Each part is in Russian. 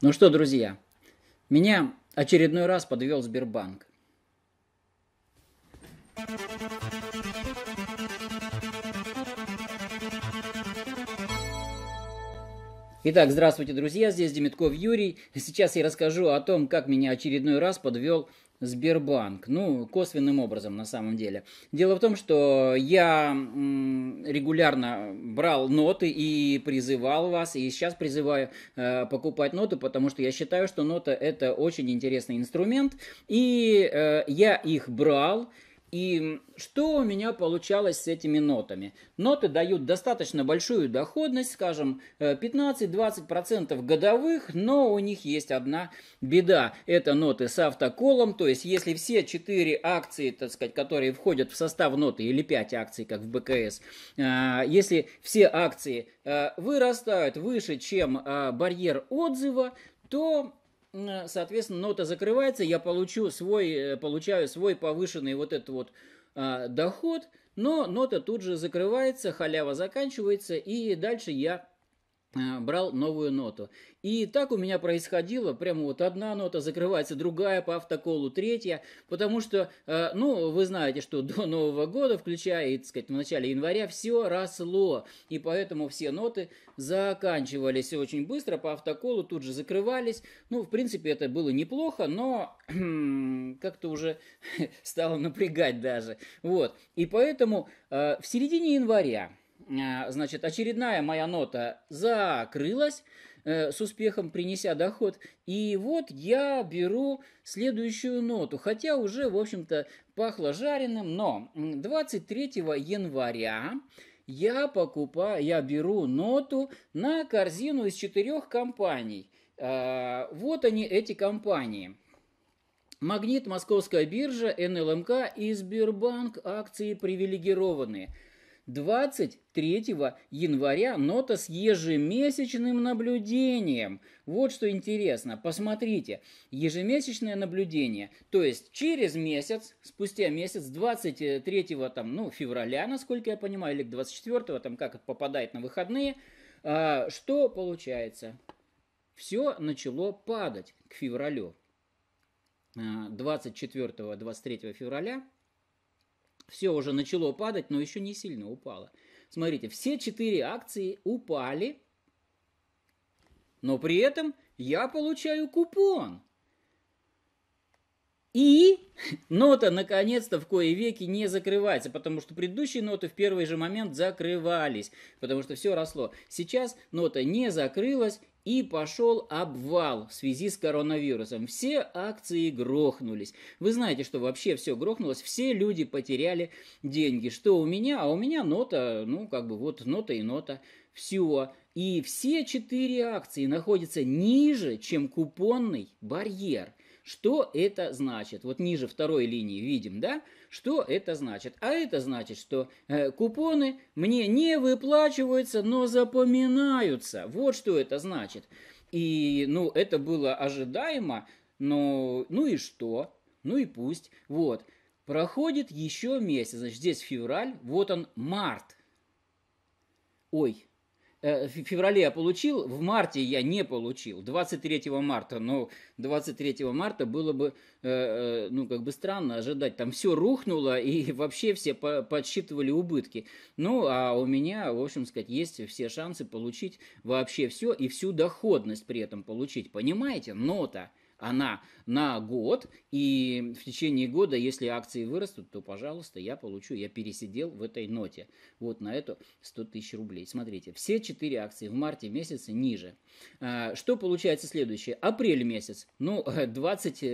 Ну что, друзья, меня очередной раз подвел Сбербанк. Итак, здравствуйте, друзья, здесь Демитков Юрий. Сейчас я расскажу о том, как меня очередной раз подвел Сбербанк. Ну, косвенным образом на самом деле. Дело в том, что я регулярно брал ноты и призывал вас, и сейчас призываю э, покупать ноты, потому что я считаю, что нота это очень интересный инструмент. И э, я их брал, и что у меня получалось с этими нотами? Ноты дают достаточно большую доходность, скажем, 15-20% э, годовых, но у них есть одна беда. Это ноты с автоколом, то есть если все 4 акции, так сказать, которые входят в состав ноты, или 5 акций, как в БКС, э, если все акции э, вырастают выше, чем барьер отзыва, то Э, соответственно, нота закрывается, я получу свой, э, получаю свой повышенный вот этот вот а, доход, но нота тут же закрывается, халява заканчивается, и дальше я Э, брал новую ноту. И так у меня происходило, прямо вот одна нота закрывается, другая по автоколу, третья, потому что, э, ну, вы знаете, что до Нового года, включая, так сказать, в начале января, все росло, и поэтому все ноты заканчивались очень быстро, по автоколу тут же закрывались, ну, в принципе, это было неплохо, но как-то уже стало напрягать даже, вот, и поэтому э, в середине января, а, значит, очередная моя нота закрылась э, с успехом, принеся доход. И вот я беру следующую ноту, хотя уже, в общем-то, пахло жареным, но 23 января я покупаю, я беру ноту на корзину из четырех компаний. Э, вот они, эти компании. Магнит, Московская биржа, НЛМК и Сбербанк акции привилегированные – 23 января нота с ежемесячным наблюдением. Вот что интересно, посмотрите, ежемесячное наблюдение, то есть через месяц, спустя месяц, 23 там, ну, февраля, насколько я понимаю, или 24 там как это попадает на выходные, а, что получается? Все начало падать к февралю. 24-23 а, февраля все уже начало падать, но еще не сильно упало. Смотрите, все четыре акции упали, но при этом я получаю купон. И нота наконец-то в кое веки не закрывается, потому что предыдущие ноты в первый же момент закрывались, потому что все росло. Сейчас нота не закрылась, и пошел обвал в связи с коронавирусом. Все акции грохнулись. Вы знаете, что вообще все грохнулось, все люди потеряли деньги. Что у меня? А у меня нота, ну, как бы вот нота и нота. Все. И все четыре акции находятся ниже, чем купонный барьер. Что это значит? Вот ниже второй линии видим, да? Что это значит? А это значит, что э, купоны мне не выплачиваются, но запоминаются. Вот что это значит. И, ну, это было ожидаемо, но, ну и что? Ну и пусть. Вот. Проходит еще месяц, значит, здесь февраль, вот он март. Ой, Э, в феврале я получил, в марте я не получил, 23 марта, но 23 марта было бы, э, э, ну, как бы странно ожидать, там все рухнуло и вообще все подсчитывали убытки. Ну, а у меня, в общем сказать, есть все шансы получить вообще все и всю доходность при этом получить, понимаете? нота она на год, и в течение года, если акции вырастут, то, пожалуйста, я получу, я пересидел в этой ноте, вот на эту 100 тысяч рублей. Смотрите, все 4 акции в марте месяце ниже. А, что получается следующее? Апрель месяц, ну, 23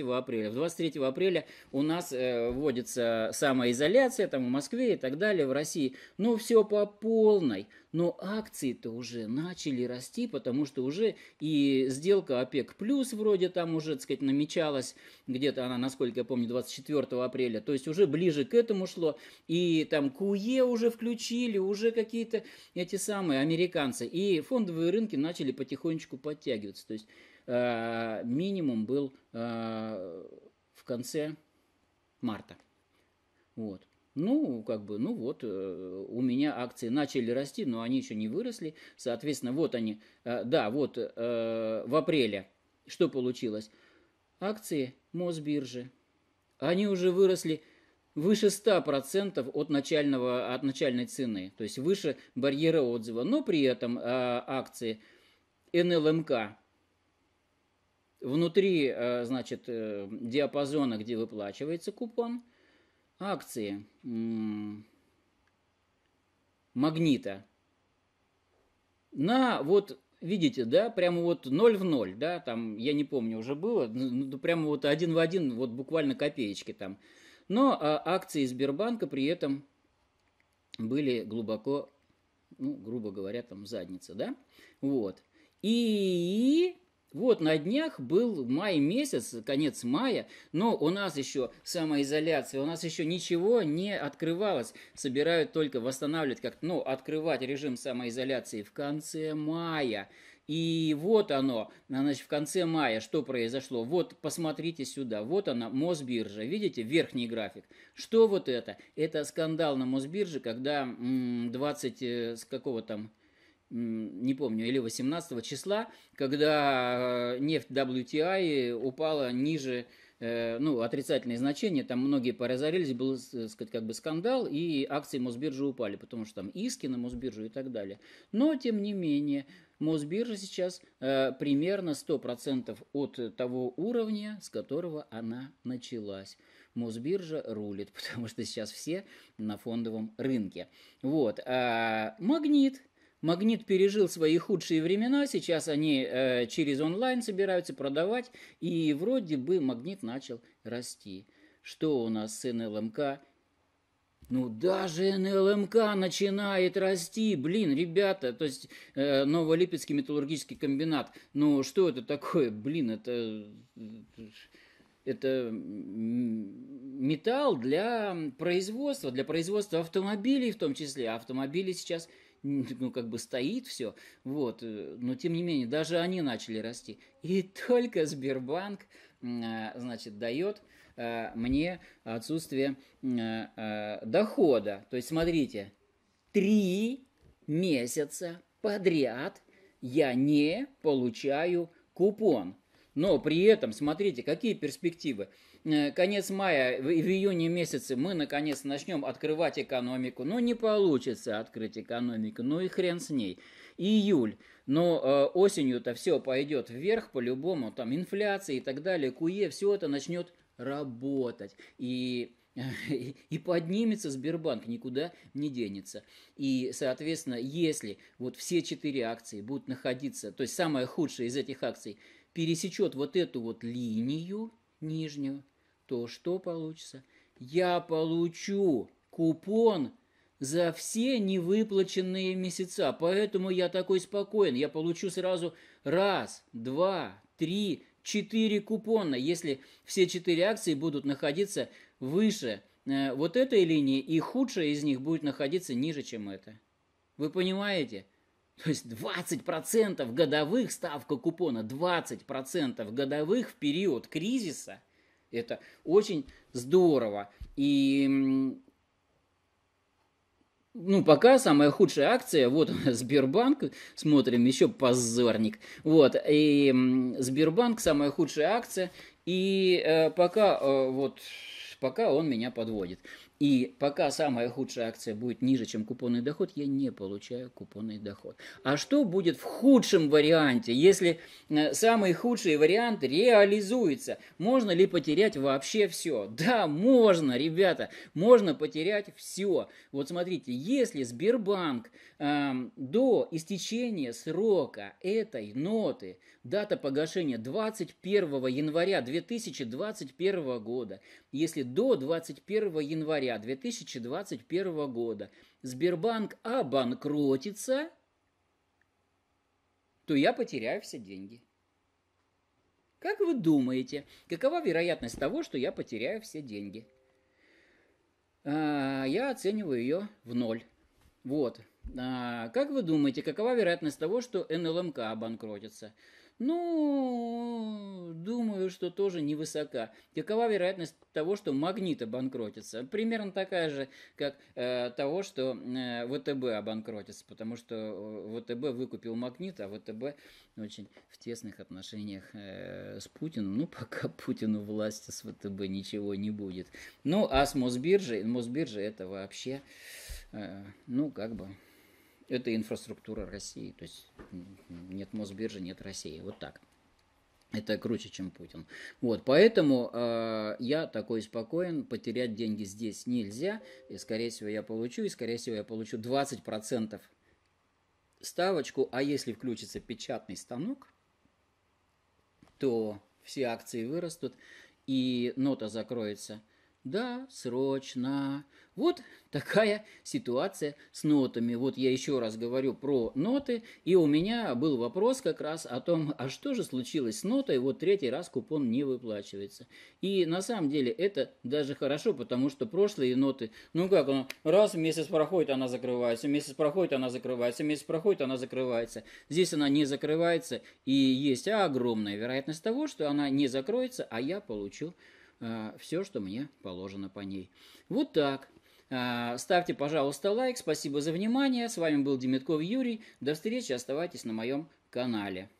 э, апреля. В 23 апреля у нас э, вводится самоизоляция, там в Москве и так далее, в России. Ну, все по полной. Но акции-то уже начали расти, потому что уже и сделка ОПЕК+, плюс вроде там уже так сказать, намечалась, где-то она, насколько я помню, 24 апреля, то есть уже ближе к этому шло, и там КУЕ уже включили, уже какие-то эти самые американцы, и фондовые рынки начали потихонечку подтягиваться, то есть э, минимум был э, в конце марта, вот. Ну, как бы, ну вот, э, у меня акции начали расти, но они еще не выросли. Соответственно, вот они, э, да, вот э, в апреле что получилось? акции Мосбиржи. Они уже выросли выше 100% от, начального, от начальной цены, то есть выше барьера отзыва. Но при этом э, акции НЛМК эм внутри э, значит, э, диапазона, где выплачивается купон, акции э, магнита на вот видите, да, прямо вот ноль в ноль, да, там, я не помню, уже было, ну, прямо вот один в один, вот буквально копеечки там. Но а, акции Сбербанка при этом были глубоко, ну, грубо говоря, там задница, да, вот. И вот на днях был май месяц, конец мая, но у нас еще самоизоляция, у нас еще ничего не открывалось. Собирают только восстанавливать, как, ну, открывать режим самоизоляции в конце мая. И вот оно, значит, в конце мая что произошло? Вот, посмотрите сюда, вот она, Мосбиржа, видите, верхний график. Что вот это? Это скандал на Мосбирже, когда 20, э, с какого там, не помню, или 18 числа, когда э, нефть WTI упала ниже э, ну, отрицательные значения, там многие поразорились, был, э, сказать, как бы скандал, и акции Мосбиржи упали, потому что там иски на Мосбиржу и так далее. Но, тем не менее, Мосбиржа сейчас э, примерно 100% от того уровня, с которого она началась. Мосбиржа рулит, потому что сейчас все на фондовом рынке. Вот. А магнит – Магнит пережил свои худшие времена, сейчас они э, через онлайн собираются продавать, и вроде бы магнит начал расти. Что у нас с НЛМК? Эм ну, даже НЛМК эм начинает расти, блин, ребята, то есть э, Новолипецкий металлургический комбинат, ну, что это такое, блин, это это металл для производства, для производства автомобилей в том числе. Автомобили сейчас ну, как бы стоит все, вот, э, но тем не менее, даже они начали расти. И только Сбербанк, а, значит, дает а, мне отсутствие а, дохода. То есть, смотрите, три месяца подряд я не получаю купон. Но при этом, смотрите, какие перспективы. Э, конец мая, в июне месяце мы наконец начнем открывать экономику. но ну, не получится открыть экономику, ну и хрен с ней. Июль, но э, осенью-то все пойдет вверх по-любому, там инфляция и так далее, куе, все это начнет работать. И и поднимется Сбербанк, никуда не денется. И, соответственно, если вот все четыре акции будут находиться, то есть самое худшее из этих акций пересечет вот эту вот линию нижнюю, то что получится? Я получу купон за все невыплаченные месяца. Поэтому я такой спокоен. Я получу сразу раз, два, три, четыре купона, если все четыре акции будут находиться выше э, вот этой линии, и худшая из них будет находиться ниже, чем это. Вы понимаете? То есть 20% годовых ставка купона, 20% годовых в период кризиса – это очень здорово. И ну, пока самая худшая акция, вот Сбербанк, смотрим, еще позорник. Вот, и Сбербанк самая худшая акция, и э, пока э, вот пока он меня подводит. И пока самая худшая акция будет ниже, чем купонный доход, я не получаю купонный доход. А что будет в худшем варианте, если э, самый худший вариант реализуется? Можно ли потерять вообще все? Да, можно, ребята, можно потерять все. Вот смотрите, если Сбербанк эм, до истечения срока этой ноты, дата погашения 21 января 2021 года, если до 21 января января 2021 года Сбербанк обанкротится, то я потеряю все деньги. Как вы думаете, какова вероятность того, что я потеряю все деньги? А, я оцениваю ее в ноль. Вот. А, как вы думаете, какова вероятность того, что НЛМК обанкротится? Ну, думаю, что тоже невысока. Какова вероятность того, что магнит обанкротится? Примерно такая же, как э, того, что э, ВТБ обанкротится, потому что э, ВТБ выкупил магнит, а ВТБ очень в тесных отношениях э, с Путиным. Ну, пока Путину власти с ВТБ ничего не будет. Ну, а с Мосбиржей, Мосбиржа это вообще, э, ну, как бы это инфраструктура России. То есть нет Мосбиржи, нет России. Вот так. Это круче, чем Путин. Вот, поэтому э, я такой спокоен, потерять деньги здесь нельзя, и, скорее всего, я получу, и, скорее всего, я получу 20% ставочку, а если включится печатный станок, то все акции вырастут, и нота закроется – да, срочно. Вот такая ситуация с нотами. Вот я еще раз говорю про ноты, и у меня был вопрос как раз о том, а что же случилось с нотой, вот третий раз купон не выплачивается. И на самом деле это даже хорошо, потому что прошлые ноты, ну как, ну, раз месяц проходит, она закрывается, месяц проходит, она закрывается, месяц проходит, она закрывается. Здесь она не закрывается, и есть огромная вероятность того, что она не закроется, а я получу а, все, что мне положено по ней. Вот так. А, ставьте, пожалуйста, лайк. Спасибо за внимание. С вами был Демитков Юрий. До встречи. Оставайтесь на моем канале.